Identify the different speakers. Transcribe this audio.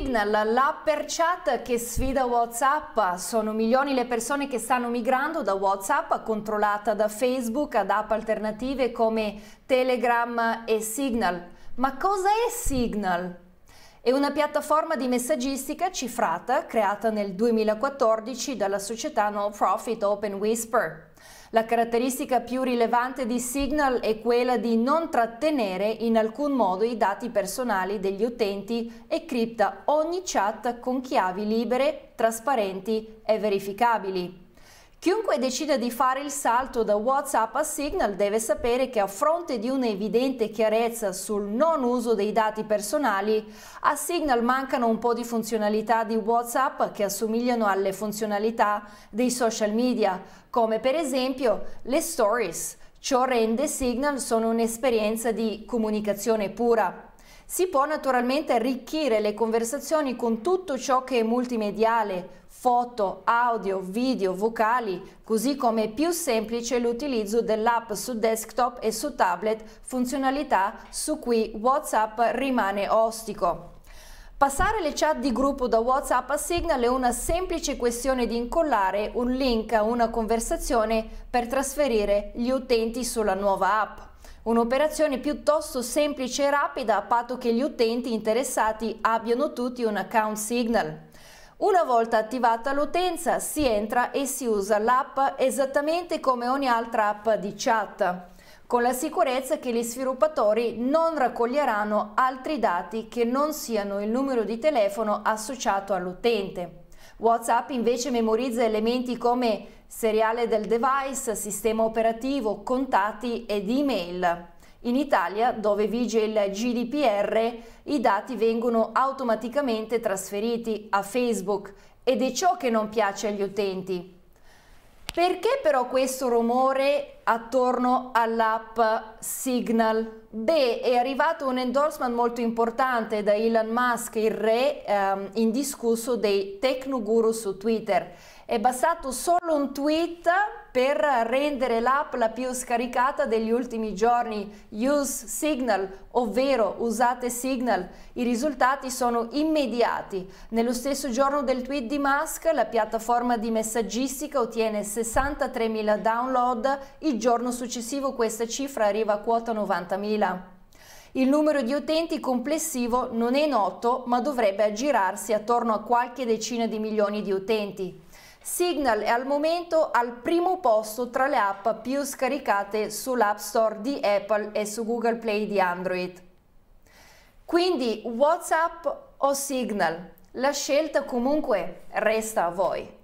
Speaker 1: Signal, l'app per chat che sfida WhatsApp. Sono milioni le persone che stanno migrando da WhatsApp, controllata da Facebook, ad app alternative come Telegram e Signal. Ma cosa è Signal? È una piattaforma di messaggistica cifrata creata nel 2014 dalla società no profit Open Whisper. La caratteristica più rilevante di Signal è quella di non trattenere in alcun modo i dati personali degli utenti e cripta ogni chat con chiavi libere, trasparenti e verificabili. Chiunque decida di fare il salto da WhatsApp a Signal deve sapere che a fronte di un'evidente chiarezza sul non uso dei dati personali, a Signal mancano un po' di funzionalità di WhatsApp che assomigliano alle funzionalità dei social media, come per esempio le stories. Ciò rende Signal sono un'esperienza di comunicazione pura. Si può naturalmente arricchire le conversazioni con tutto ciò che è multimediale, foto, audio, video, vocali, così come è più semplice l'utilizzo dell'app su desktop e su tablet, funzionalità su cui WhatsApp rimane ostico. Passare le chat di gruppo da WhatsApp a Signal è una semplice questione di incollare un link a una conversazione per trasferire gli utenti sulla nuova app. Un'operazione piuttosto semplice e rapida a patto che gli utenti interessati abbiano tutti un account Signal. Una volta attivata l'utenza si entra e si usa l'app esattamente come ogni altra app di chat con la sicurezza che gli sviluppatori non raccoglieranno altri dati che non siano il numero di telefono associato all'utente. WhatsApp invece memorizza elementi come seriale del device, sistema operativo, contatti ed email. In Italia, dove vige il GDPR, i dati vengono automaticamente trasferiti a Facebook ed è ciò che non piace agli utenti. Perché però questo rumore attorno all'app Signal. Beh, è arrivato un endorsement molto importante da Elon Musk, il re ehm, indiscusso dei tecnoguru su Twitter. È bastato solo un tweet per rendere l'app la più scaricata degli ultimi giorni, Use Signal, ovvero usate Signal. I risultati sono immediati. Nello stesso giorno del tweet di Musk, la piattaforma di messaggistica ottiene 63.000 download, il il giorno successivo questa cifra arriva a quota 90.000. Il numero di utenti complessivo non è noto, ma dovrebbe aggirarsi attorno a qualche decina di milioni di utenti. Signal è al momento al primo posto tra le app più scaricate sull'App Store di Apple e su Google Play di Android. Quindi WhatsApp o Signal? La scelta comunque resta a voi.